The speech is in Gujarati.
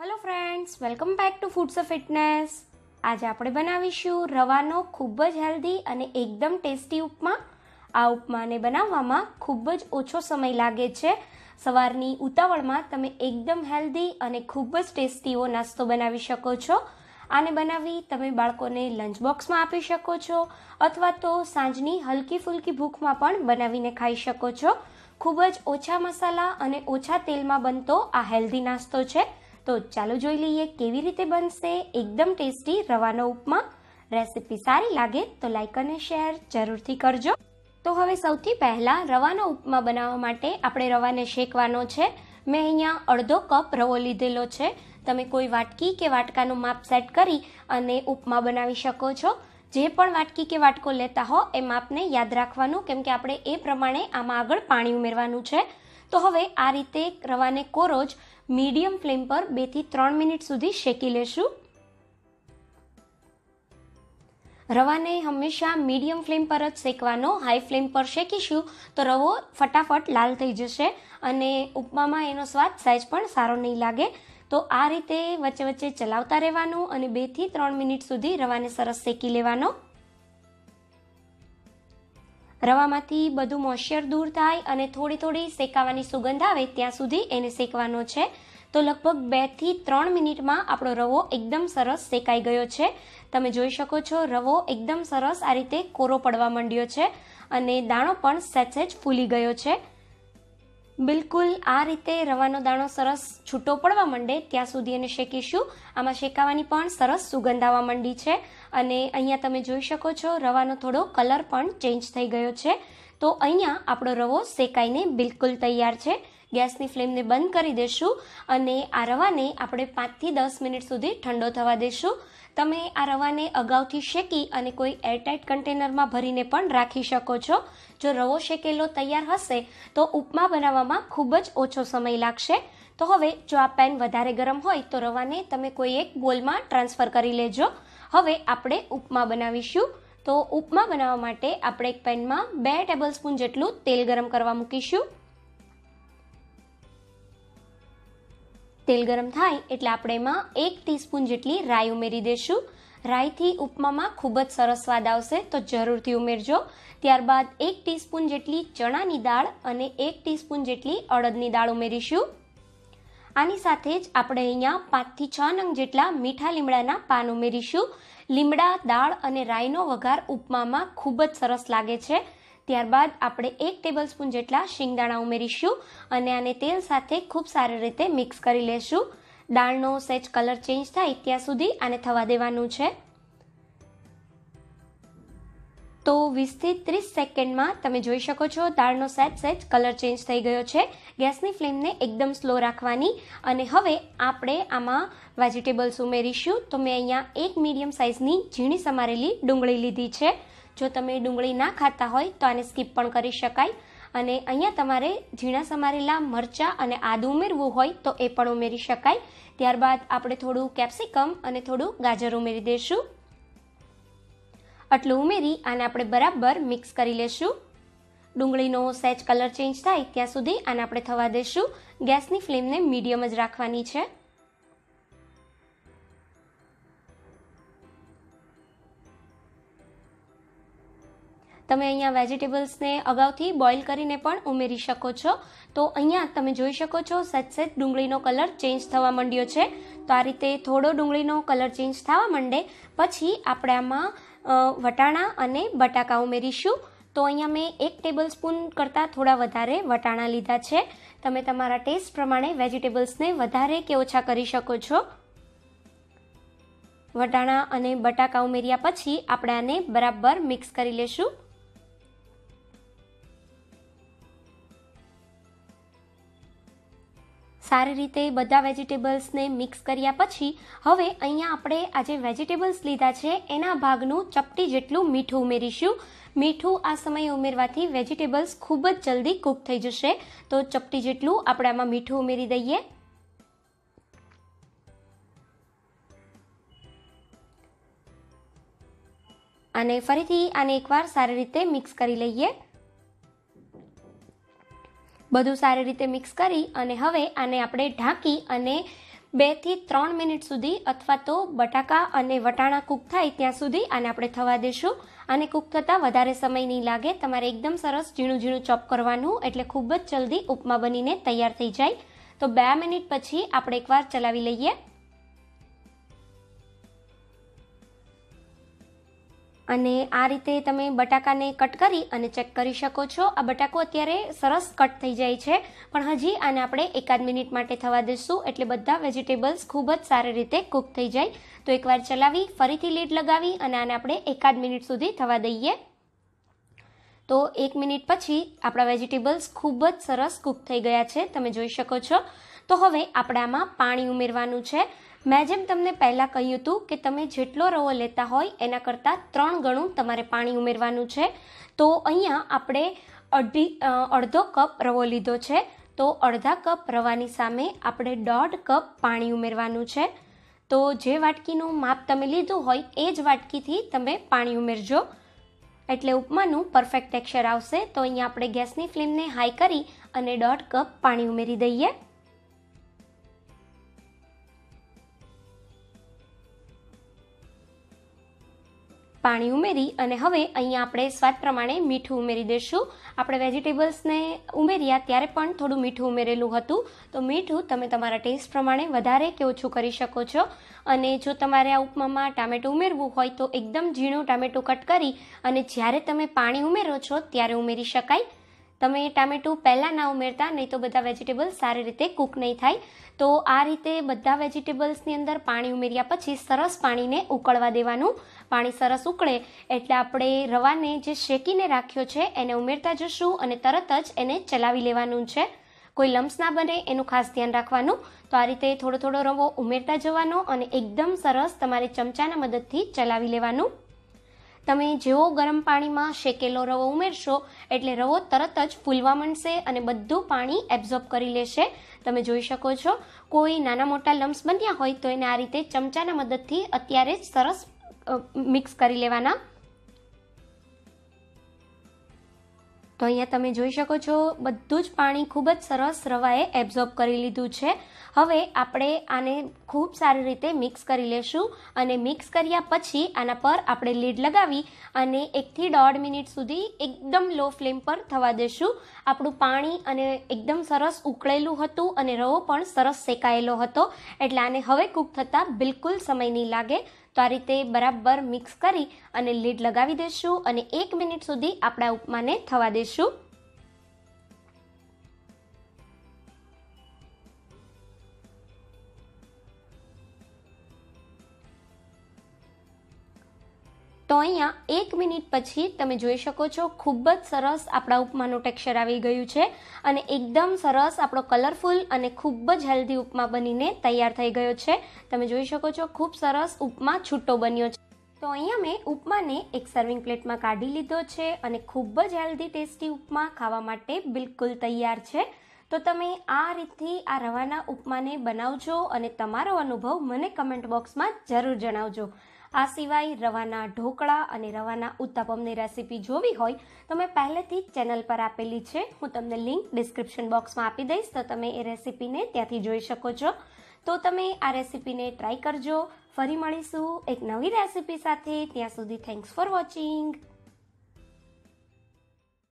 hello friends welcome back to foods of fitness આજે આપણે બનાવીશું રવાનો ખૂબ જ હેલ્ધી અને એકદમ ટેસ્ટી ઉપમા આ ઉપમાને બનાવવામાં ખૂબ જ ઓછો સમય લાગે છે સવારની ઉતાવળમાં તમે એકદમ હેલ્ધી અને ખૂબ જ ટેસ્ટી એવો નાસ્તો બનાવી શકો છો આને બનાવી તમે બાળકોને લંચ બોક્સમાં આપી શકો છો અથવા તો સાંજની હલકી ફુલકી ભૂખમાં પણ બનાવીને ખાઈ શકો છો ખૂબ જ ઓછા મસાલા અને ઓછા તેલમાં બનતો આ હેલ્ધી નાસ્તો છે તો ચાલો જોઈ લઈએ કેવી રીતે બનશે એકદમ ટેસ્ટી રવાનો ઉપમા રેસિપી સારી લાગે તો લાઇક અને શેર જરૂરથી કરજો તો હવે સૌથી પહેલાં રવાનો ઉપમા બનાવવા માટે આપણે રવાને શેકવાનો છે મેં અહીંયા અડધો કપ રવો લીધેલો છે તમે કોઈ વાટકી કે વાટકાનું માપ સેટ કરી અને ઉપમા બનાવી શકો છો જે પણ વાટકી કે વાટકો લેતા હો એ માપને યાદ રાખવાનું કેમ કે આપણે એ પ્રમાણે આમાં આગળ પાણી ઉમેરવાનું છે તો હવે આ રીતે રવાને કોરોજ મીડિયમ ફ્લેમ પર બેથી ત્રણ મિનિટ સુધી શેકી લેશું રવાને હંમેશા મીડિયમ ફ્લેમ પર જ શેકવાનો હાઈ ફ્લેમ પર શેકીશું તો રવો ફટાફટ લાલ થઈ જશે અને ઉપમામાં એનો સ્વાદ સાઈઝ પણ સારો નહીં લાગે તો આ રીતે વચ્ચે વચ્ચે ચલાવતા રહેવાનું અને બેથી ત્રણ મિનિટ સુધી રવાને સરસ શેકી લેવાનો રવામાંથી બધું મોઇશ્ચર દૂર થાય અને થોડી થોડી શેકાવાની સુગંધ આવે ત્યાં સુધી એને શેકવાનો છે તો લગભગ બેથી ત્રણ મિનિટમાં આપણો રવો એકદમ સરસ શેકાઈ ગયો છે તમે જોઈ શકો છો રવો એકદમ સરસ આ રીતે કોરો પડવા માંડ્યો છે અને દાણો પણ સહેજ ફૂલી ગયો છે બિલકુલ આ રીતે રવાનો દાણો સરસ છૂટો પડવા માંડે ત્યાં સુધી એને શેકીશું આમાં શેકાવાની પણ સરસ સુગંધ આવવા માંડી છે અને અહીંયા તમે જોઈ શકો છો રવાનો થોડો કલર પણ ચેન્જ થઈ ગયો છે તો અહીંયા આપણો રવો શેકાઈને બિલકુલ તૈયાર છે ગેસની ફ્લેમને બંધ કરી દઈશું અને આ રવાને આપણે પાંચથી દસ મિનિટ સુધી ઠંડો થવા દઈશું તમે આ રવાને અગાઉથી શેકી અને કોઈ એરટાઇટ કન્ટેનરમાં ભરીને પણ રાખી શકો છો જો રવો શેકેલો તૈયાર હશે તો ઉપમા બનાવવામાં ખૂબ જ ઓછો સમય લાગશે તો હવે જો આ પેન વધારે ગરમ હોય તો રવાને તમે કોઈ એક બોલમાં ટ્રાન્સફર કરી લેજો હવે આપણે ઉપમા બનાવીશું તો ઉપમા બનાવવા માટે આપણે એક પેનમાં બે ટેબલ સ્પૂન જેટલું તેલ ગરમ કરવા મૂકીશું તેલ ગરમ થાય એટલે આપણે એમાં એક ટીસ્પૂન જેટલી રાઈ ઉમેરી દઈશું રાઈથી ઉપમામાં ખૂબ જ સરસ સ્વાદ આવશે તો જરૂરથી ઉમેરજો ત્યારબાદ એક ટીસ્પૂન જેટલી ચણાની દાળ અને એક ટીસ્પૂન જેટલી અડદની દાળ ઉમેરીશું આની સાથે જ આપણે અહીંયા પાંચથી છ નંગ જેટલા મીઠા લીમડાના પાન ઉમેરીશું લીમડા દાળ અને રાઈનો વઘાર ઉપમામાં ખૂબ જ સરસ લાગે છે ત્યારબાદ આપણે એક ટેબલ સ્પૂન જેટલા શિંગદાણા ઉમેરીશું અને આને તેલ સાથે ખૂબ સારી રીતે મિક્સ કરી લેશું દાળનો સેજ કલર ચેન્જ થાય ત્યાં સુધી આને થવા દેવાનું છે તો વીસથી ત્રીસ સેકન્ડમાં તમે જોઈ શકો છો દાળનો સેજ સેજ કલર ચેન્જ થઈ ગયો છે ગેસની ફ્લેમને એકદમ સ્લો રાખવાની અને હવે આપણે આમાં વેજીટેબલ્સ ઉમેરીશું તો મેં અહીંયા એક મીડિયમ સાઇઝની ઝીણી સમારેલી ડુંગળી લીધી છે જો તમે ડુંગળી ના ખાતા હોય તો આને સ્કીપ પણ કરી શકાય અને અહીંયા તમારે ઝીણા સમારેલા મરચાં અને આદું ઉમેરવું હોય તો એ પણ ઉમેરી શકાય ત્યારબાદ આપણે થોડું કેપ્સિકમ અને થોડું ગાજર ઉમેરી દઈશું આટલું ઉમેરી આને આપણે બરાબર મિક્સ કરી લેશું ડુંગળીનો સહેજ કલર ચેન્જ થાય ત્યાં સુધી આને આપણે થવા દઈશું ગેસની ફ્લેમને મીડિયમ જ રાખવાની છે તમે અહીંયા વેજીટેબલ્સને અગાઉથી બોઇલ કરીને પણ ઉમેરી શકો છો તો અહીંયા તમે જોઈ શકો છો સજ સજ ડુંગળીનો કલર ચેન્જ થવા માંડ્યો છે તો આ રીતે થોડો ડુંગળીનો કલર ચેન્જ થવા માંડે પછી આપણે આમાં વટાણા અને બટાકા ઉમેરીશું તો અહીંયા મેં એક ટેબલ સ્પૂન કરતાં થોડા વધારે વટાણા લીધા છે તમે તમારા ટેસ્ટ પ્રમાણે વેજીટેબલ્સને વધારે કે ઓછા કરી શકો છો વટાણા અને બટાકા ઉમેર્યા પછી આપણે આને બરાબર મિક્સ કરી લેશું સારી રીતે બધા વેજીટેબલ્સને મિક્સ કર્યા પછી હવે અહીંયા આપણે આજે વેજીટેબલ્સ લીધા છે એના ભાગનું ચપટી જેટલું મીઠું ઉમેરીશું મીઠું આ સમયે ઉમેરવાથી વેજીટેબલ્સ ખૂબ જ જલ્દી કૂક થઈ જશે તો ચપટી જેટલું આપણે આમાં મીઠું ઉમેરી દઈએ અને ફરીથી આને એકવાર સારી રીતે મિક્સ કરી લઈએ બધું સારી રીતે મિક્સ કરી અને હવે આને આપણે ઢાંકી અને બેથી ત્રણ મિનિટ સુધી અથવા તો બટાકા અને વટાણા કૂક થાય ત્યાં સુધી આને આપણે થવા દેશું અને કૂક થતાં વધારે સમય નહીં લાગે તમારે એકદમ સરસ ઝીણું ઝીણું ચોપ કરવાનું એટલે ખૂબ જ જલ્દી ઉપમા બનીને તૈયાર થઈ જાય તો બે મિનિટ પછી આપણે એકવાર ચલાવી લઈએ અને આ રીતે તમે બટાકાને કટ કરી અને ચેક કરી શકો છો આ બટાકો અત્યારે સરસ કટ થઈ જાય છે પણ હજી આને આપણે એકાદ મિનિટ માટે થવા દઈશું એટલે બધા વેજીટેબલ્સ ખૂબ જ સારી રીતે કૂક થઈ જાય તો એકવાર ચલાવી ફરીથી લીડ લગાવી અને આને આપણે એકાદ મિનિટ સુધી થવા દઈએ તો એક મિનિટ પછી આપણા વેજીટેબલ્સ ખૂબ જ સરસ કૂક થઈ ગયા છે તમે જોઈ શકો છો તો હવે આપણે આમાં પાણી ઉમેરવાનું છે મેં જેમ તમને પહેલાં કહ્યું હતું કે તમે જેટલો રવો લેતા હોય એના કરતાં ત્રણ ગણું તમારે પાણી ઉમેરવાનું છે તો અહીંયા આપણે અઢી અડધો કપ રવો લીધો છે તો અડધા કપ રવાની સામે આપણે દોઢ કપ પાણી ઉમેરવાનું છે તો જે વાટકીનું માપ તમે લીધું હોય એ જ વાટકીથી તમે પાણી ઉમેરજો એટલે ઉપમાનું પરફેક્ટ ટેક્સચર આવશે તો અહીંયા આપણે ગેસની ફ્લેમને હાઈ કરી અને દોઢ કપ પાણી ઉમેરી દઈએ પાણી ઉમેરી અને હવે અહીંયા આપણે સ્વાદ પ્રમાણે મીઠું ઉમેરી દઈશું આપણે વેજીટેબલ્સને ઉમેર્યા ત્યારે પણ થોડું મીઠું ઉમેરેલું હતું તો મીઠું તમે તમારા ટેસ્ટ પ્રમાણે વધારે કે ઓછું કરી શકો છો અને જો તમારે આ ઉપમામાં ટામેટું ઉમેરવું હોય તો એકદમ ઝીણું ટામેટું કટ કરી અને જ્યારે તમે પાણી ઉમેરો છો ત્યારે ઉમેરી શકાય તમે ટામેટું પહેલાં ના ઉમેરતા નહીં તો બધા વેજીટેબલ્સ સારી રીતે કૂક નહીં થાય તો આ રીતે બધા વેજીટેબલ્સની અંદર પાણી ઉમેર્યા પછી સરસ પાણીને ઉકળવા દેવાનું પાણી સરસ ઉકળે એટલે આપણે રવાને જે શેકીને રાખ્યો છે એને ઉમેરતા જશું અને તરત જ એને ચલાવી લેવાનું છે કોઈ લમ્સ ના બને એનું ખાસ ધ્યાન રાખવાનું તો આ રીતે થોડો થોડો રવો ઉમેરતા જવાનો અને એકદમ સરસ તમારે ચમચાના મદદથી ચલાવી લેવાનું તમે જેવો ગરમ પાણીમાં શેકેલો રવો ઉમેરશો એટલે રવો તરત જ ફૂલવા માંડશે અને બધું પાણી એબ્ઝોર્બ કરી લેશે તમે જોઈ શકો છો કોઈ નાના મોટા લમ્સ બન્યા હોય તો એને આ રીતે ચમચાના મદદથી અત્યારે જ સરસ મિક્સ કરી લેવાના તો અહીંયા તમે જોઈ શકો છો બધું જ પાણી ખૂબ જ સરસ રવાએ એબ્ઝોર્બ કરી લીધું છે હવે આપણે આને ખૂબ સારી રીતે મિક્સ કરી લેશું અને મિક્સ કર્યા પછી આના પર આપણે લીડ લગાવી અને એકથી દોઢ મિનિટ સુધી એકદમ લો ફ્લેમ પર થવા દેશું આપણું પાણી અને એકદમ સરસ ઉકળેલું હતું અને રવો પણ સરસ શેકાયેલો હતો એટલે આને હવે કૂક થતાં બિલકુલ સમય નહીં લાગે તો આ રીતે બરાબર મિક્સ કરી અને લીડ લગાવી દઈશું અને એક મિનિટ સુધી આપણા ઉપમાને થવા દઈશું તો અહીંયા એક મિનિટ પછી તમે જોઈ શકો છો ખૂબ જ સરસ આપણા ઉપમાનું ટેક્સચર આવી ગયું છે અને એકદમ સરસ આપણો કલરફુલ અને ખૂબ જ હેલ્ધી ઉપમા બનીને તૈયાર થઈ ગયો છે તમે જોઈ શકો છો ખૂબ સરસ ઉપમા છૂટો બન્યો છે તો અહીંયા મેં ઉપમાને એક સર્વિંગ પ્લેટમાં કાઢી લીધો છે અને ખૂબ જ હેલ્ધી ટેસ્ટી ઉપમા ખાવા માટે બિલકુલ તૈયાર છે તો તમે આ રીતથી આ રવાના ઉપમાને બનાવજો અને તમારો અનુભવ મને કમેન્ટ બોક્સમાં જરૂર જણાવજો આ સિવાય રવાના ઢોકળા અને રવાના ઉત્તપમની રેસીપી જોવી હોય તો મેં પહેલેથી જ ચેનલ પર આપેલી છે હું તમને લિંક ડિસ્ક્રિપ્શન બોક્સમાં આપી દઈશ તો તમે એ રેસીપીને ત્યાંથી જોઈ શકો છો તો તમે આ રેસીપીને ટ્રાય કરજો ફરી મળીશું એક નવી રેસીપી સાથે ત્યાં સુધી થેન્ક્સ ફોર વોચિંગ